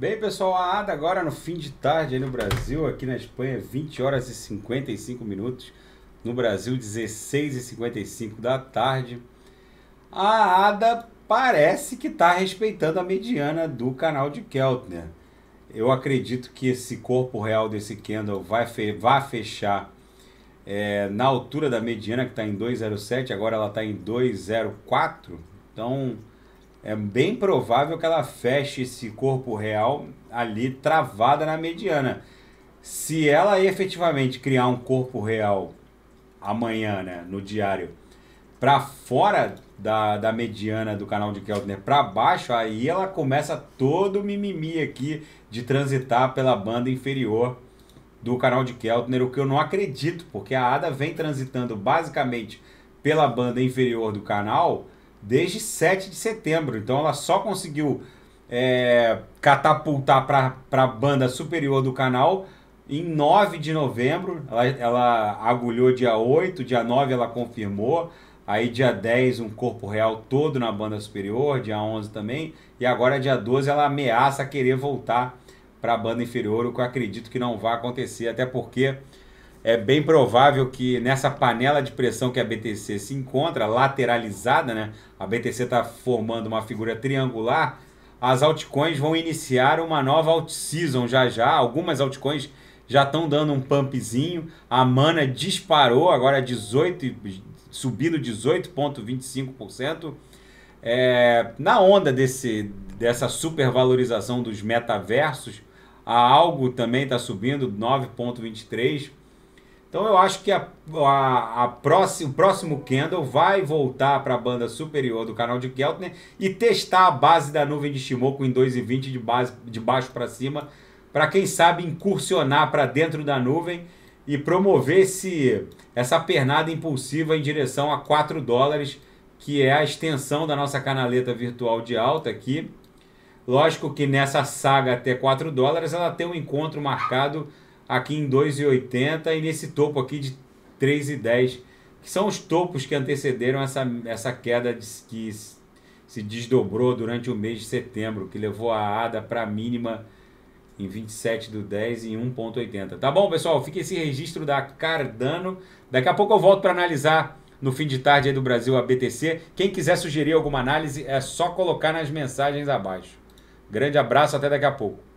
Bem, pessoal, a ADA agora no fim de tarde aí no Brasil, aqui na Espanha, 20 horas e 55 minutos. No Brasil, 16 e 55 da tarde. A ADA parece que está respeitando a mediana do canal de Keltner. Eu acredito que esse corpo real desse candle vai, fe vai fechar é, na altura da mediana, que está em 2,07, agora ela está em 2,04. Então, é bem provável que ela feche esse corpo real ali travada na mediana. Se ela efetivamente criar um corpo real amanhã, né, no diário, para fora da, da mediana do canal de Keltner né, para baixo, aí ela começa todo o mimimi aqui de transitar pela banda inferior do canal de Keltner, o que eu não acredito, porque a ADA vem transitando basicamente pela banda inferior do canal desde 7 de setembro. Então ela só conseguiu é, catapultar para a banda superior do canal em 9 de novembro. Ela, ela agulhou dia 8, dia 9 ela confirmou. Aí dia 10 um corpo real todo na banda superior, dia 11 também. E agora dia 12 ela ameaça querer voltar para a banda inferior, o que eu acredito que não vai acontecer, até porque é bem provável que nessa panela de pressão que a BTC se encontra, lateralizada, né? a BTC está formando uma figura triangular, as altcoins vão iniciar uma nova alt já já. Algumas altcoins já estão dando um pumpzinho. A Mana disparou agora 18, subindo 18,25%. É, na onda desse, dessa supervalorização dos metaversos, a Algo também está subindo 9,23%. Então eu acho que a, a, a próximo, o próximo candle vai voltar para a banda superior do canal de Keltner e testar a base da nuvem de Shimoku em 2,20 de, base, de baixo para cima, para quem sabe incursionar para dentro da nuvem e promover esse, essa pernada impulsiva em direção a 4 dólares, que é a extensão da nossa canaleta virtual de alta aqui. Lógico que nessa saga até 4 dólares ela tem um encontro marcado aqui em 2,80 e nesse topo aqui de 3,10, que são os topos que antecederam essa, essa queda de, que se desdobrou durante o mês de setembro, que levou a ADA para a mínima em 27 do 10 e 1,80. Tá bom, pessoal? Fica esse registro da Cardano. Daqui a pouco eu volto para analisar no fim de tarde aí do Brasil a BTC. Quem quiser sugerir alguma análise, é só colocar nas mensagens abaixo. Grande abraço, até daqui a pouco.